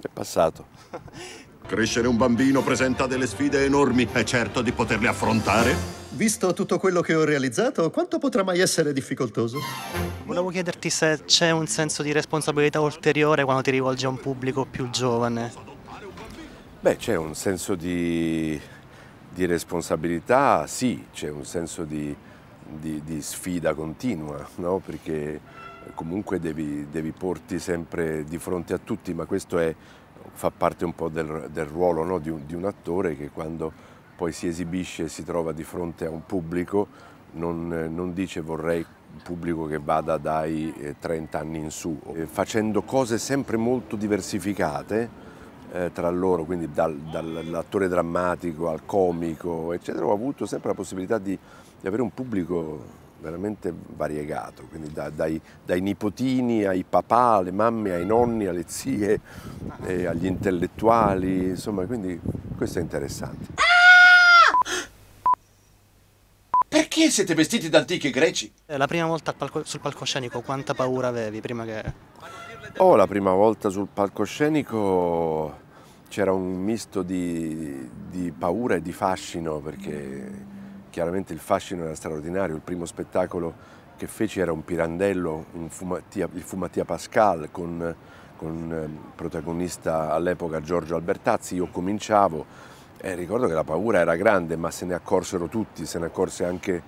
È passato. Crescere un bambino presenta delle sfide enormi. È certo di poterle affrontare? Visto tutto quello che ho realizzato, quanto potrà mai essere difficoltoso? Volevo chiederti se c'è un senso di responsabilità ulteriore quando ti rivolgi a un pubblico più giovane. Beh, c'è un senso di, di responsabilità, sì, c'è un senso di, di, di sfida continua, no? Perché comunque devi, devi, porti sempre di fronte a tutti, ma questo è, fa parte un po' del, del ruolo no? di, un, di, un, attore che quando poi si esibisce e si trova di fronte a un pubblico non, non dice vorrei un pubblico che vada dai 30 eh, anni in su, eh, facendo cose sempre molto diversificate eh, tra loro, quindi dal, dall'attore drammatico al comico, eccetera, ho avuto sempre la possibilità di, di avere un pubblico veramente variegato, quindi da, dai, dai, nipotini ai papà, alle mamme, ai nonni, alle zie, eh, agli intellettuali, insomma, quindi questo è interessante. Perché siete vestiti da antichi greci? Eh, la prima volta sul palcoscenico quanta paura avevi prima che... Oh, la prima volta sul palcoscenico c'era un misto di, di paura e di fascino perché chiaramente il fascino era straordinario, il primo spettacolo che feci era un pirandello, un fumatia, il Fumatia Pascal con, con ehm, protagonista all'epoca Giorgio Albertazzi, io cominciavo e ricordo che la paura era grande ma se ne accorsero tutti, se ne accorse anche,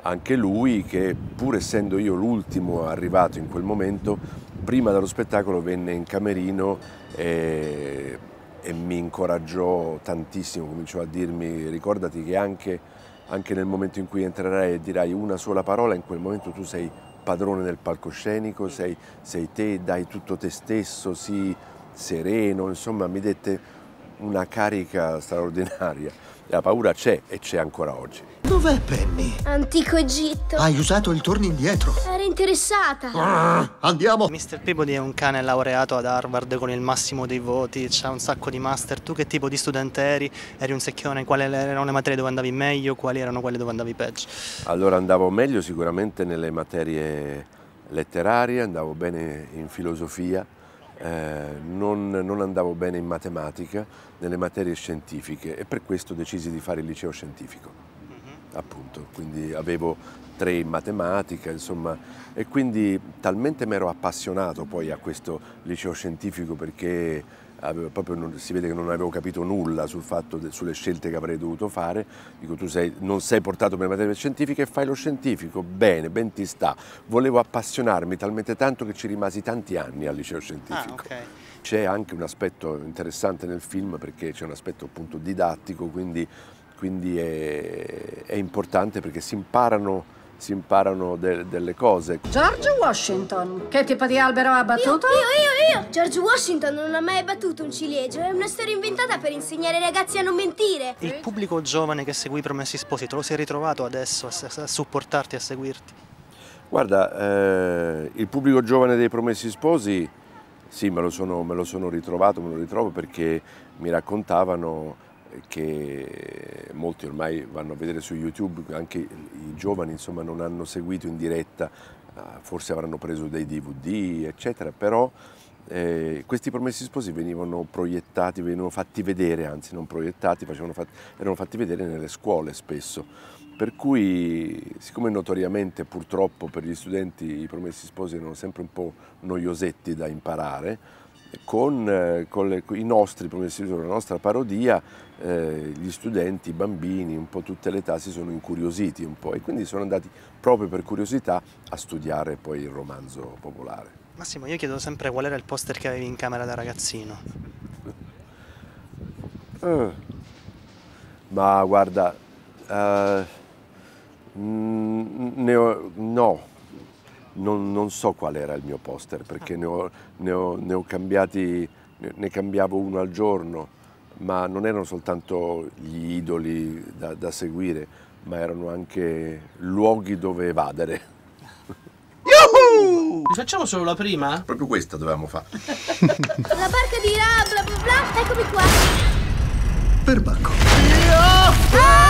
anche lui che pur essendo io l'ultimo arrivato in quel momento, prima dello spettacolo venne in camerino e, e mi incoraggiò tantissimo, cominciò a dirmi ricordati che anche anche nel momento in cui entrerai e dirai una sola parola, in quel momento tu sei padrone del palcoscenico, sei, sei te, dai tutto te stesso, sii sereno, insomma mi dette una carica straordinaria. La paura c'è e c'è ancora oggi. Dov'è Penny? Antico Egitto. Hai usato il torno indietro. Era interessata. Ah, andiamo. Mr. Peabody è un cane laureato ad Harvard con il massimo dei voti, c'ha un sacco di master. Tu che tipo di studente eri? Eri un secchione? Quali erano le materie dove andavi meglio? Quali erano quelle dove andavi peggio? Allora andavo meglio sicuramente nelle materie letterarie, andavo bene in filosofia eh, non, non, andavo bene in matematica, nelle materie scientifiche e per questo decisi di fare il liceo scientifico appunto, quindi avevo tre in matematica, insomma, e quindi talmente mi ero appassionato poi a questo liceo scientifico perché avevo, non, si vede che non avevo capito nulla sul fatto de, sulle scelte che avrei dovuto fare, dico tu sei, non sei portato per le materie scientifiche e fai lo scientifico, bene, ben ti sta, volevo appassionarmi talmente tanto che ci rimasi tanti anni al liceo scientifico. Ah, okay. C'è anche un aspetto interessante nel film perché c'è un aspetto appunto didattico, quindi quindi è, è importante perché si imparano si imparano de delle cose. George Washington, che tipo di albero ha battuto? Io, io, io, io! George Washington non ha mai battuto un ciliegio, è una storia inventata per insegnare ai ragazzi a non mentire. Il pubblico giovane che seguì i Promessi Sposi, te lo sei ritrovato adesso a, a supportarti, a seguirti? Guarda, eh, il pubblico giovane dei Promessi Sposi, sì, me lo, sono, me lo sono ritrovato, me lo ritrovo perché mi raccontavano che molti ormai vanno a vedere su YouTube, anche i giovani insomma, non hanno seguito in diretta, eh, forse avranno preso dei DVD, eccetera, però eh, questi promessi sposi venivano proiettati, venivano fatti vedere, anzi non proiettati, fatti, erano fatti vedere nelle scuole spesso. Per cui, siccome notoriamente purtroppo per gli studenti i promessi sposi erano sempre un po' noiosetti da imparare, con, eh, con, le, i nostri progressivi, la nostra parodia, eh, gli studenti, i bambini, un po' tutte le età si sono incuriositi un po' e quindi sono andati proprio per curiosità a studiare poi il romanzo popolare. Massimo, io chiedo sempre qual era il poster che avevi in camera da ragazzino. Eh. Ma guarda, eh, mh, ho, no, non, non, so qual era il mio poster perché ne, ho, ne, ho, ne ho cambiati, ne cambiavo uno al giorno, ma non erano soltanto gli idoli da, da seguire, ma erano anche luoghi dove evadere. Yuhu! Facciamo solo la prima? Proprio questa dovevamo fare. la barca di là, bla bla bla, eccomi qua. Perbacco. Io! Ah!